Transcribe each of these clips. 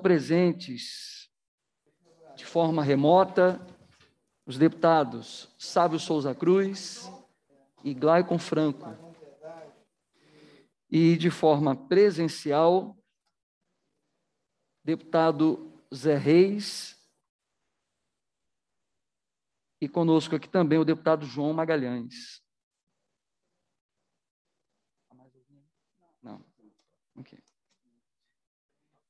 presentes de forma remota os deputados Sábio Souza Cruz e Glaicon Franco. E de forma presencial, deputado Zé Reis e conosco aqui também o deputado João Magalhães. Não.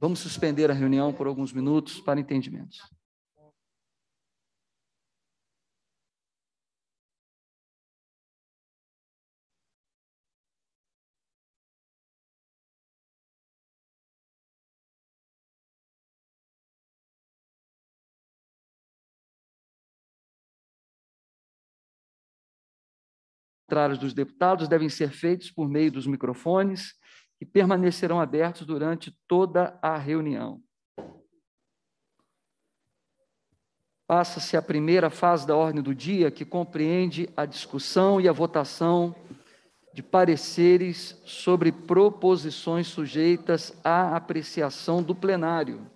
Vamos suspender a reunião por alguns minutos para entendimentos. contrários dos deputados devem ser feitos por meio dos microfones e permanecerão abertos durante toda a reunião. Passa-se a primeira fase da ordem do dia, que compreende a discussão e a votação de pareceres sobre proposições sujeitas à apreciação do plenário.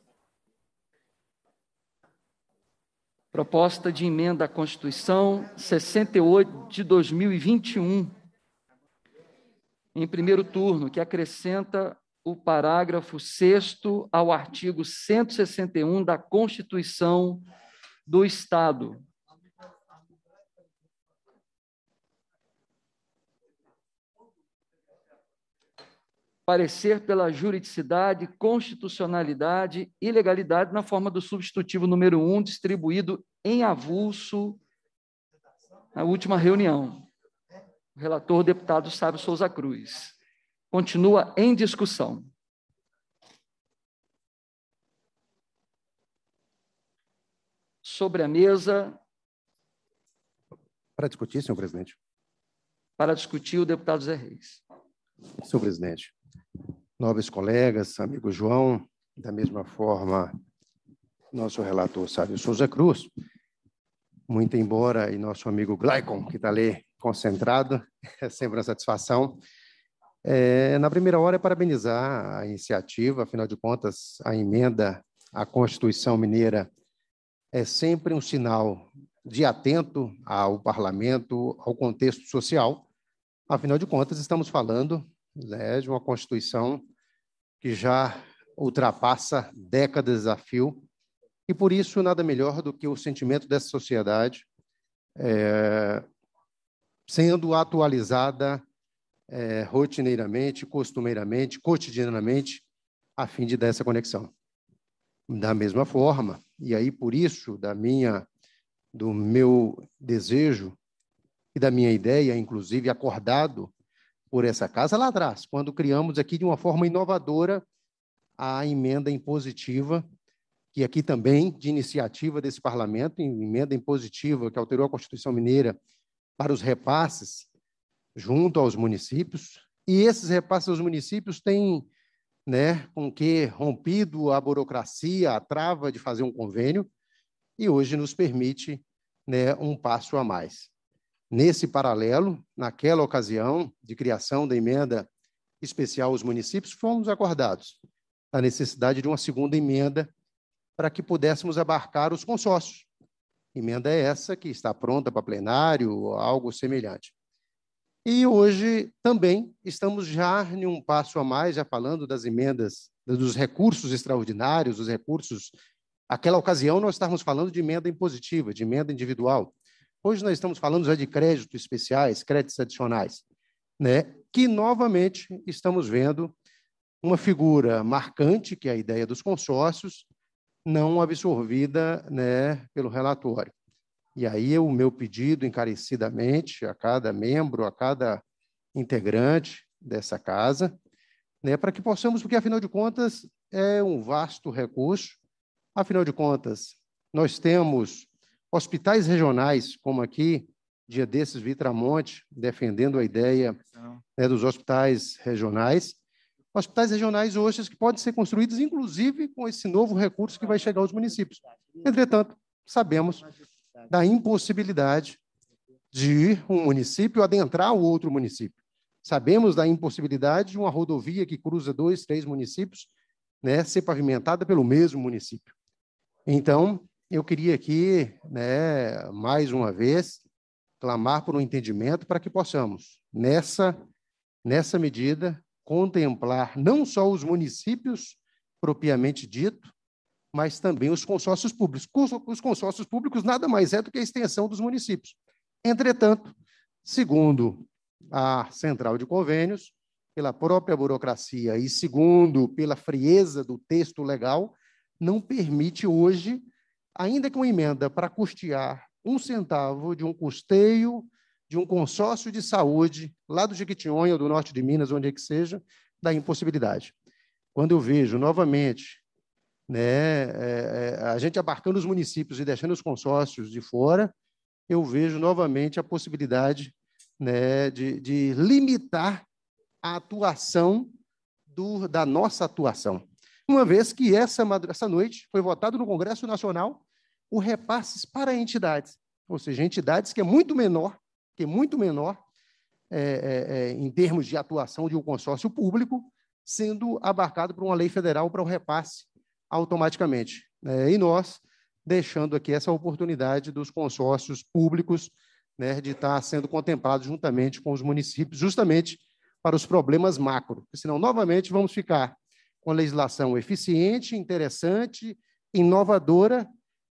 Proposta de emenda à Constituição 68 de 2021 em primeiro turno, que acrescenta o parágrafo 6 ao artigo 161 da Constituição do Estado. Parecer pela juridicidade, constitucionalidade e legalidade na forma do substitutivo número 1, um, distribuído em avulso na última reunião. O relator, o deputado Sábio Souza Cruz. Continua em discussão. Sobre a mesa. Para discutir, senhor presidente. Para discutir, o deputado Zé Reis. Senhor presidente, nobres colegas, amigo João, da mesma forma, nosso relator Sábio Souza Cruz, muito embora, e nosso amigo Glaicon, que está ali concentrado, é sempre uma satisfação. É, na primeira hora, é parabenizar a iniciativa, afinal de contas, a emenda à Constituição Mineira é sempre um sinal de atento ao parlamento, ao contexto social. Afinal de contas, estamos falando né, de uma Constituição que já ultrapassa décadas de desafio, e por isso nada melhor do que o sentimento dessa sociedade é, sendo atualizada é, rotineiramente, costumeiramente, cotidianamente, a fim de dar essa conexão. Da mesma forma, e aí por isso da minha, do meu desejo e da minha ideia, inclusive acordado por essa casa lá atrás, quando criamos aqui de uma forma inovadora a emenda impositiva, que aqui também de iniciativa desse parlamento, emenda impositiva que alterou a Constituição Mineira para os repasses junto aos municípios, e esses repasses aos municípios têm né, com que rompido a burocracia, a trava de fazer um convênio, e hoje nos permite né, um passo a mais. Nesse paralelo, naquela ocasião de criação da emenda especial aos municípios, fomos acordados a necessidade de uma segunda emenda para que pudéssemos abarcar os consórcios, Emenda é essa que está pronta para plenário, algo semelhante. E hoje também estamos já em um passo a mais, já falando das emendas, dos recursos extraordinários, dos recursos. Aquela ocasião nós estávamos falando de emenda impositiva, de emenda individual. Hoje nós estamos falando já de créditos especiais, créditos adicionais, né? Que novamente estamos vendo uma figura marcante, que é a ideia dos consórcios, não absorvida né, pelo relatório. E aí o meu pedido encarecidamente a cada membro, a cada integrante dessa casa, né, para que possamos, porque afinal de contas é um vasto recurso. Afinal de contas, nós temos hospitais regionais, como aqui, dia desses, Vitramonte, defendendo a ideia né, dos hospitais regionais hospitais regionais hoje que podem ser construídos, inclusive com esse novo recurso que vai chegar aos municípios. Entretanto, sabemos da impossibilidade de um município adentrar o outro município. Sabemos da impossibilidade de uma rodovia que cruza dois, três municípios né, ser pavimentada pelo mesmo município. Então, eu queria aqui, né, mais uma vez, clamar por um entendimento para que possamos, nessa, nessa medida, contemplar não só os municípios propriamente dito, mas também os consórcios públicos. Os consórcios públicos nada mais é do que a extensão dos municípios. Entretanto, segundo a Central de Convênios, pela própria burocracia e segundo pela frieza do texto legal, não permite hoje, ainda com emenda para custear um centavo de um custeio de um consórcio de saúde, lá do Jequitinhonha ou do norte de Minas, onde é que seja, da impossibilidade. Quando eu vejo novamente né, é, é, a gente abarcando os municípios e deixando os consórcios de fora, eu vejo novamente a possibilidade né, de, de limitar a atuação do, da nossa atuação. Uma vez que essa, essa noite foi votado no Congresso Nacional o repasses para entidades, ou seja, entidades que é muito menor que é muito menor é, é, é, em termos de atuação de um consórcio público, sendo abarcado por uma lei federal para o repasse automaticamente. Né? E nós deixando aqui essa oportunidade dos consórcios públicos né, de estar sendo contemplados juntamente com os municípios, justamente para os problemas macro. senão, novamente, vamos ficar com a legislação eficiente, interessante, inovadora,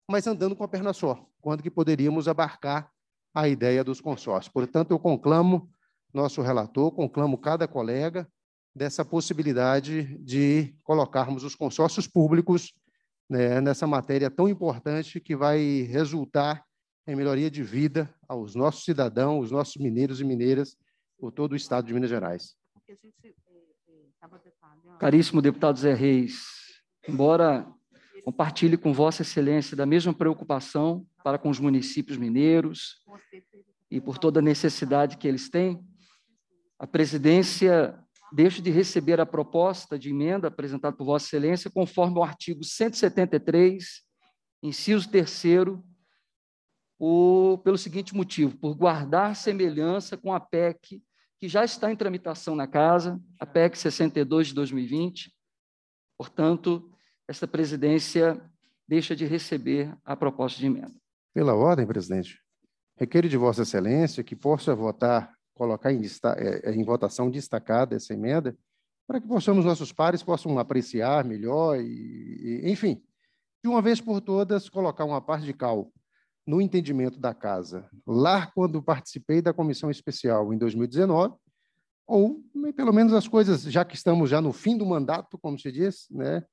mas andando com a perna só, quando que poderíamos abarcar a ideia dos consórcios. Portanto, eu conclamo nosso relator, conclamo cada colega dessa possibilidade de colocarmos os consórcios públicos né, nessa matéria tão importante que vai resultar em melhoria de vida aos nossos cidadãos, os nossos mineiros e mineiras por todo o estado de Minas Gerais. É, é, Caríssimo deputado Zé Reis, embora compartilhe com Vossa Excelência da mesma preocupação para com os municípios mineiros e por toda a necessidade que eles têm. A presidência deixa de receber a proposta de emenda apresentada por Vossa Excelência, conforme o artigo 173, inciso 3, o, pelo seguinte motivo: por guardar semelhança com a PEC que já está em tramitação na Casa, a PEC 62 de 2020. Portanto, esta presidência deixa de receber a proposta de emenda. Pela ordem, presidente, requeiro de Vossa Excelência que possa votar, colocar em, é, é, em votação destacada essa emenda, para que possamos, nossos pares possam apreciar melhor e, e, enfim, de uma vez por todas, colocar uma parte de cal no entendimento da casa, lá quando participei da comissão especial em 2019, ou pelo menos as coisas, já que estamos já no fim do mandato, como se diz, né?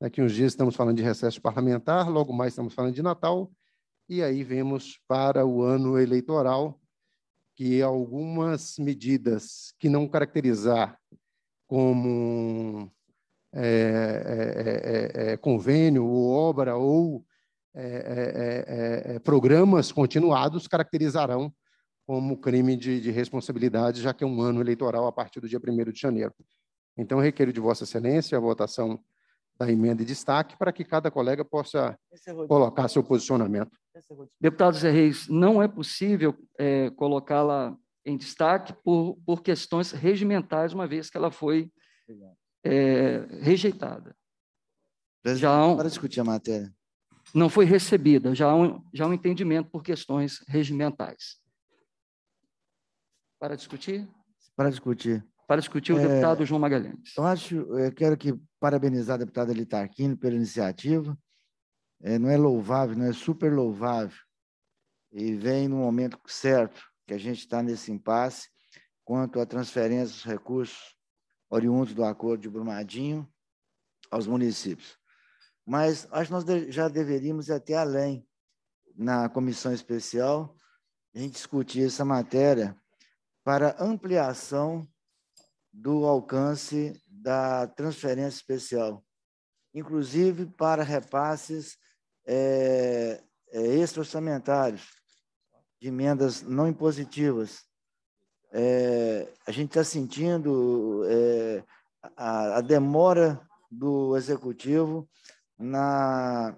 Daqui uns dias estamos falando de recesso parlamentar, logo mais estamos falando de Natal, e aí vemos para o ano eleitoral que algumas medidas que não caracterizar como é, é, é, é, é convênio ou obra ou é, programas continuados caracterizarão como crime de, de, responsabilidade, já que é um ano eleitoral a partir do dia 1 de janeiro. Então, requeiro de Vossa Excelência a votação da emenda de destaque para que cada colega possa colocar seu posicionamento. Deputado Zé Reis, não é possível é, colocá-la em destaque por, por questões regimentais, uma vez que ela foi é, rejeitada. já um, para discutir a matéria. Não foi recebida, já um, já há um entendimento por questões regimentais. Para discutir? Para discutir para discutir o é, deputado João Magalhães. Eu acho, eu é, quero que parabenizar a deputada Litarquini pela iniciativa. É, não é louvável, não é super louvável. E vem no momento certo que a gente está nesse impasse quanto à transferência dos recursos oriundos do acordo de Brumadinho aos municípios. Mas acho que nós já deveríamos ir até além na comissão especial, a gente discutir essa matéria para ampliação do alcance da transferência especial, inclusive para repasses é, é, extra-orçamentários, de emendas não impositivas. É, a gente está sentindo é, a, a, demora do executivo na,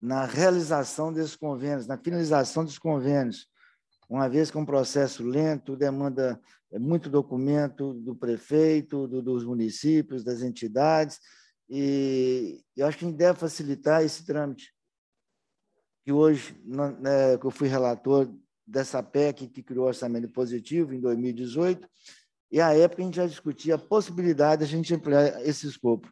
na realização desses convênios, na finalização dos convênios, uma vez que é um processo lento, demanda é muito documento do prefeito, do, dos municípios, das entidades, e eu acho que a gente deve facilitar esse trâmite. Que hoje, né, que eu fui relator dessa PEC que criou orçamento positivo em 2018, e à época a gente já discutia a possibilidade de a gente ampliar esse escopo.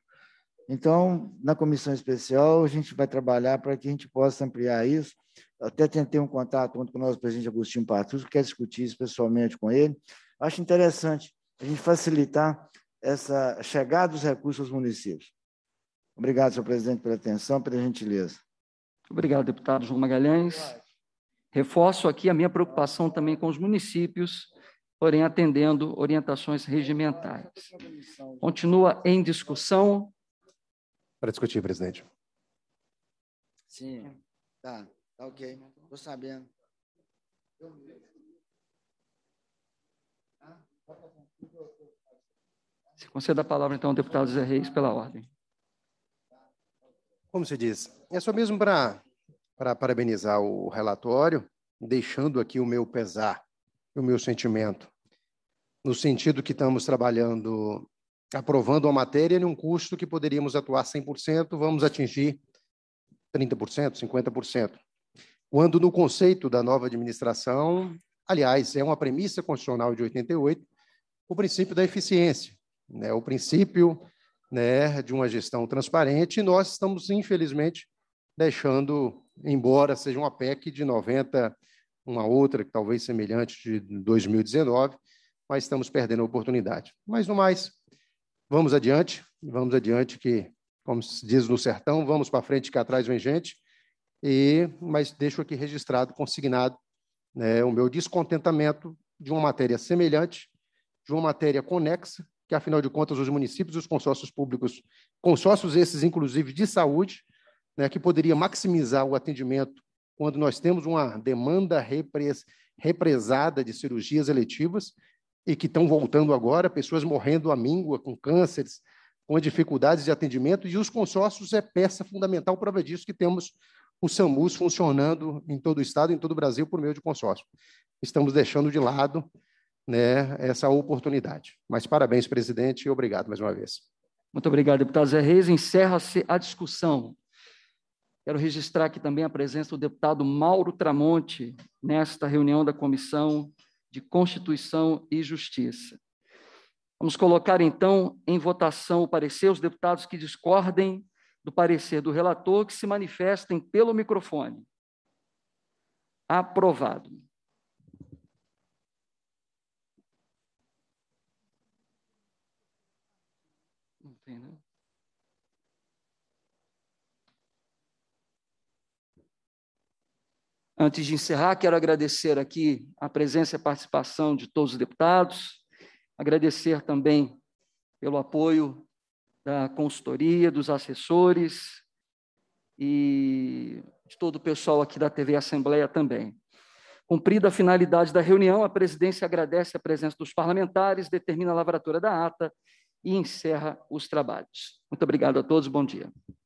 Então, na comissão especial, a gente vai trabalhar para que a gente possa ampliar isso. Eu até tentei um contato com o nosso presidente Agostinho Patrus, que quer discutir isso pessoalmente com ele, Acho interessante a gente facilitar essa chegada dos recursos aos municípios. Obrigado, senhor presidente, pela atenção, pela gentileza. Obrigado, deputado João Magalhães. Reforço aqui a minha preocupação também com os municípios, porém atendendo orientações regimentais. Continua em discussão. Para discutir, presidente. Sim, tá, tá ok, estou sabendo. Se conceda a palavra, então, ao deputado Zé Reis, pela ordem. Como se diz, é só mesmo para parabenizar o relatório, deixando aqui o meu pesar, o meu sentimento, no sentido que estamos trabalhando, aprovando a matéria um custo que poderíamos atuar 100%, vamos atingir 30%, 50%. Quando no conceito da nova administração, aliás, é uma premissa constitucional de 88, o princípio da eficiência, né? o princípio né, de uma gestão transparente, e nós estamos, infelizmente, deixando, embora seja uma PEC de 90, uma outra que talvez semelhante de 2019, mas estamos perdendo a oportunidade. Mas no mais, vamos adiante, vamos adiante que, como se diz no sertão, vamos para frente que atrás vem gente, e, mas deixo aqui registrado, consignado, né, o meu descontentamento de uma matéria semelhante, de uma matéria conexa, que afinal de contas os municípios e os consórcios públicos, consórcios esses inclusive de saúde, né, que poderia maximizar o atendimento quando nós temos uma demanda repres, represada de cirurgias eletivas e que estão voltando agora, pessoas morrendo à míngua com cânceres, com dificuldades de atendimento, e os consórcios é peça fundamental prova disso que temos o SAMUS funcionando em todo o estado, em todo o Brasil por meio de consórcio. Estamos deixando de lado né, essa oportunidade. Mas parabéns, presidente, e obrigado mais uma vez. Muito obrigado, deputado Zé Reis. Encerra-se a discussão. Quero registrar aqui também a presença do deputado Mauro Tramonte nesta reunião da Comissão de Constituição e Justiça. Vamos colocar, então, em votação o parecer. Os deputados que discordem do parecer do relator, que se manifestem pelo microfone. Aprovado. Antes de encerrar, quero agradecer aqui a presença e a participação de todos os deputados, agradecer também pelo apoio da consultoria, dos assessores e de todo o pessoal aqui da TV Assembleia também. Cumprida a finalidade da reunião, a presidência agradece a presença dos parlamentares, determina a lavratura da ata e encerra os trabalhos. Muito obrigado a todos, bom dia.